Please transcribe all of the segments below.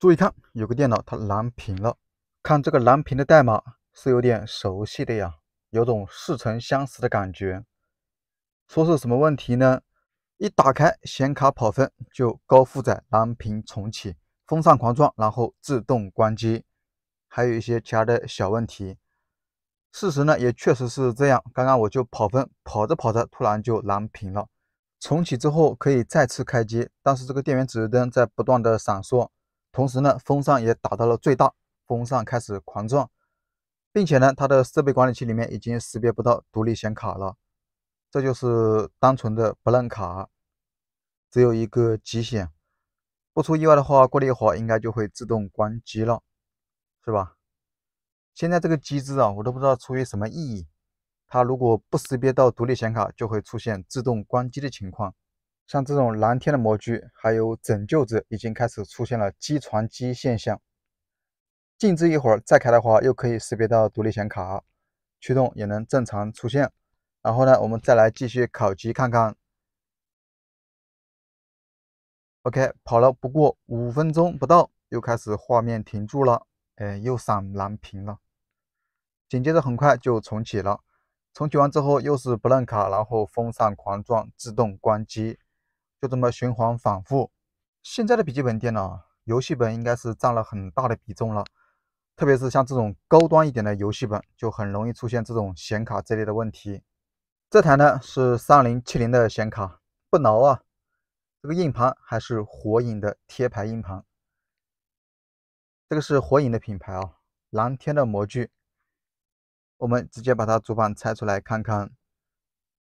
注意看，有个电脑它蓝屏了。看这个蓝屏的代码是有点熟悉的呀，有种似曾相识的感觉。说是什么问题呢？一打开显卡跑分就高负载蓝屏重启，风扇狂转，然后自动关机，还有一些其他的小问题。事实呢也确实是这样。刚刚我就跑分，跑着跑着突然就蓝屏了。重启之后可以再次开机，但是这个电源指示灯在不断的闪烁。同时呢，风扇也打到了最大，风扇开始狂转，并且呢，它的设备管理器里面已经识别不到独立显卡了，这就是单纯的不认卡，只有一个集显。不出意外的话，过了一会儿应该就会自动关机了，是吧？现在这个机制啊，我都不知道出于什么意义，它如果不识别到独立显卡，就会出现自动关机的情况。像这种蓝天的模具，还有拯救者已经开始出现了机床机现象。静置一会儿再开的话，又可以识别到独立显卡，驱动也能正常出现。然后呢，我们再来继续考机看看。OK，跑了不过五分钟不到，又开始画面停住了，哎，又闪蓝屏了。紧接着很快就重启了，重启完之后又是不让卡，然后风扇狂转，自动关机。就这么循环反复。现在的笔记本电脑，游戏本应该是占了很大的比重了，特别是像这种高端一点的游戏本，就很容易出现这种显卡这类的问题。这台呢是三零七零的显卡，不孬啊。这个硬盘还是火影的贴牌硬盘，这个是火影的品牌啊，蓝天的模具。我们直接把它主板拆出来看看。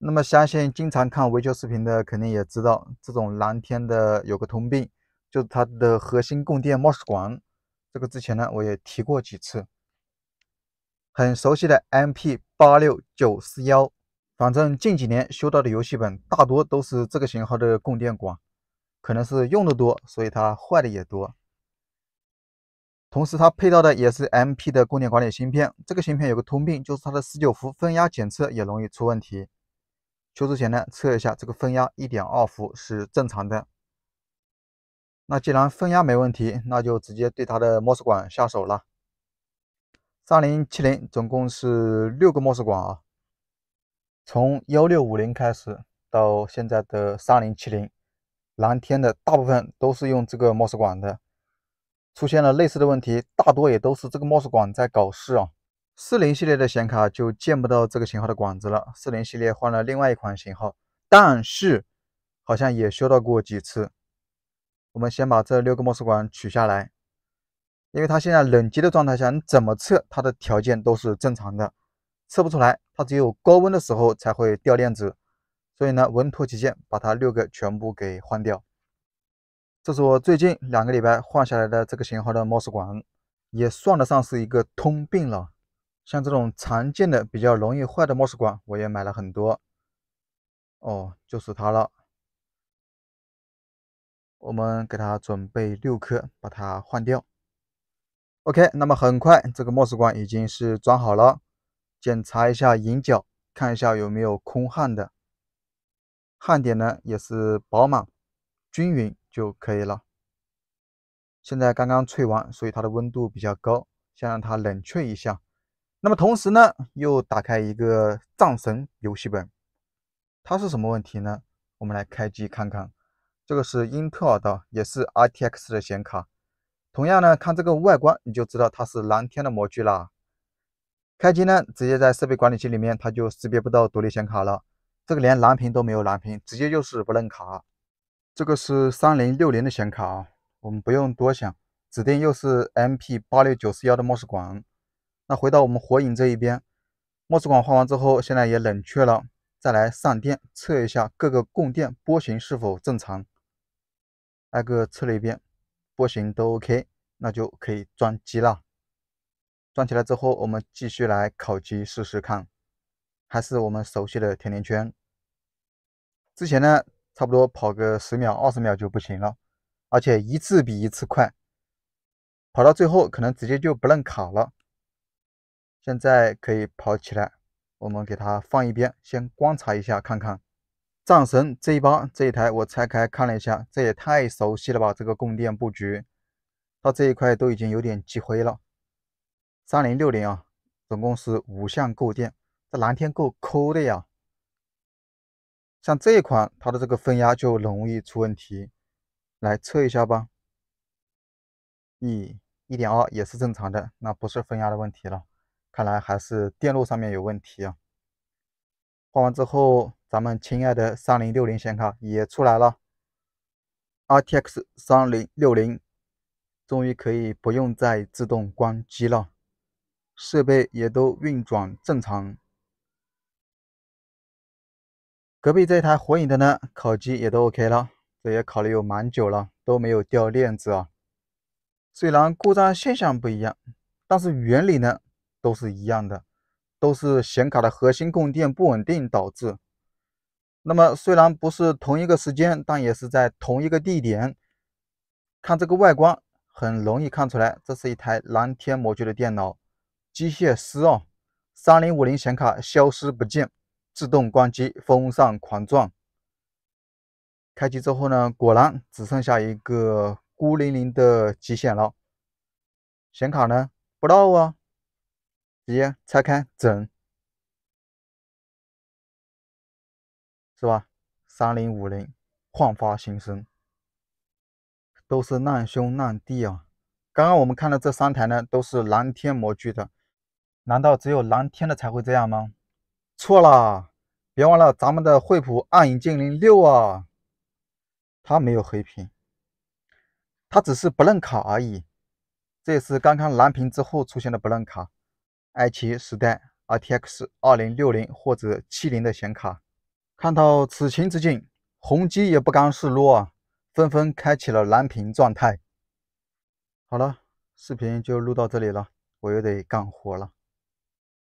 那么，相信经常看维修视频的肯定也知道，这种蓝天的有个通病，就是它的核心供电 MOS 管。这个之前呢，我也提过几次，很熟悉的 MP 八六九四幺。反正近几年修到的游戏本大多都是这个型号的供电管，可能是用的多，所以它坏的也多。同时，它配套的也是 MP 的供电管理芯片。这个芯片有个通病，就是它的十九伏分压检测也容易出问题。修之前呢，测一下这个分压，一点二伏是正常的。那既然分压没问题，那就直接对它的 mos 管下手了。三零七零总共是六个 mos 管啊，从幺六五零开始到现在的三零七零，蓝天的大部分都是用这个 mos 管的，出现了类似的问题，大多也都是这个 mos 管在搞事啊。四零系列的显卡就见不到这个型号的管子了。四零系列换了另外一款型号，但是好像也修到过几次。我们先把这六个 mos 管取下来，因为它现在冷机的状态下，你怎么测它的条件都是正常的，测不出来。它只有高温的时候才会掉链子，所以呢，稳妥起见，把它六个全部给换掉。这是我最近两个礼拜换下来的这个型号的 mos 管，也算得上是一个通病了。像这种常见的、比较容易坏的墨水管，我也买了很多。哦，就是它了。我们给它准备六颗，把它换掉。OK，那么很快这个墨水管已经是装好了。检查一下引脚，看一下有没有空焊的焊点呢？也是饱满、均匀就可以了。现在刚刚吹完，所以它的温度比较高，先让它冷却一下。那么同时呢，又打开一个战神游戏本，它是什么问题呢？我们来开机看看。这个是英特尔的，也是 RTX 的显卡。同样呢，看这个外观你就知道它是蓝天的模具啦。开机呢，直接在设备管理器里面它就识别不到独立显卡了。这个连蓝屏都没有，蓝屏直接就是不认卡。这个是三零六零的显卡，啊，我们不用多想，指定又是 M P 八六九四幺的 Mos 管。那回到我们火影这一边，墨水管换完之后，现在也冷却了，再来上电测一下各个供电波形是否正常。挨个测了一遍，波形都 OK，那就可以装机了。装起来之后，我们继续来烤机试试看，还是我们熟悉的甜甜圈。之前呢，差不多跑个十秒、二十秒就不行了，而且一次比一次快，跑到最后可能直接就不认卡了。现在可以跑起来，我们给它放一边，先观察一下，看看战神这一这一台我拆开看了一下，这也太熟悉了吧！这个供电布局，它这一块都已经有点积灰了。三零六零啊，总共是五项供电，这蓝天够抠的呀。像这一款，它的这个分压就容易出问题，来测一下吧。一一点二也是正常的，那不是分压的问题了。看来还是电路上面有问题啊！换完之后，咱们亲爱的3060显卡也出来了，RTX 3060终于可以不用再自动关机了，设备也都运转正常。隔壁这台火影的呢，烤机也都 OK 了，这也烤了有蛮久了，都没有掉链子啊。虽然故障现象不一样，但是原理呢？都是一样的，都是显卡的核心供电不稳定导致。那么虽然不是同一个时间，但也是在同一个地点。看这个外观，很容易看出来，这是一台蓝天模具的电脑。机械师哦。3 0 5 0显卡消失不见，自动关机，风扇狂转。开机之后呢，果然只剩下一个孤零零的极显了。显卡呢，不到啊。直接拆开整，是吧？三零五零焕发新生，都是难兄难弟啊！刚刚我们看的这三台呢，都是蓝天模具的，难道只有蓝天的才会这样吗？错了，别忘了咱们的惠普暗影精灵六啊，它没有黑屏，它只是不认卡而已。这也是刚刚蓝屏之后出现的不认卡。i7 时代，RTX 2060或者70的显卡，看到此情此景，宏基也不甘示弱，纷纷开启了蓝屏状态。好了，视频就录到这里了，我又得干活了。